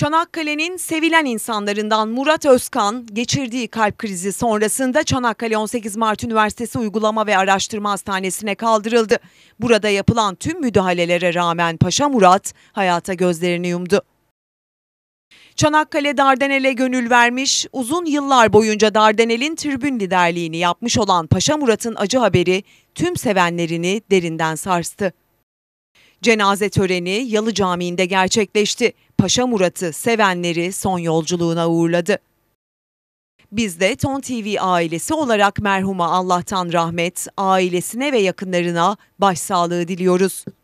Çanakkale'nin sevilen insanlarından Murat Özkan geçirdiği kalp krizi sonrasında Çanakkale 18 Mart Üniversitesi Uygulama ve Araştırma Hastanesi'ne kaldırıldı. Burada yapılan tüm müdahalelere rağmen Paşa Murat hayata gözlerini yumdu. Çanakkale Dardanel'e gönül vermiş, uzun yıllar boyunca Dardanel'in tribün liderliğini yapmış olan Paşa Murat'ın acı haberi tüm sevenlerini derinden sarstı. Cenaze töreni Yalı Camii'nde gerçekleşti. Paşa Murat'ı sevenleri son yolculuğuna uğurladı. Biz de Ton TV ailesi olarak merhuma Allah'tan rahmet, ailesine ve yakınlarına başsağlığı diliyoruz.